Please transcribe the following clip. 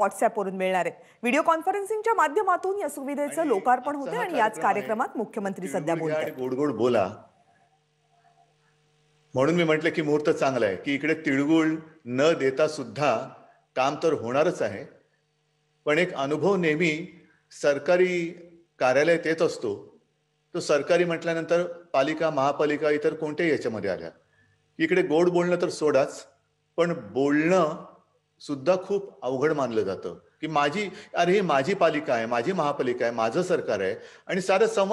व्हॉट्सॲपवरून मिळणार आहे व्हिडिओ कॉन्फरन्सिंगच्या माध्यमातून या सुविधेचं लोकार्पण होते आणि याच कार्यक्रमात मुख्यमंत्री सध्या बोलतात गोड गोड बोला म्हणून मी म्हटलं की मुहूर्त चांगला आहे की इकडे तिळगुळ न देता सुद्धा काम तर होणारच आहे पण एक अनुभव नेहमी सरकारी कार्यालय येत असतो तो सरकारी म्हटल्यानंतर पालिका महापालिका इतर कोणत्याही याच्यामध्ये आल्या इकडे गोड बोलणं तर सोडाच पण बोलणं सुद्धा खूप अवघड मानलं जातं की माझी अरे ही माझी पालिका आहे माझी महापालिका आहे माझं सरकार आहे आणि सारं समाज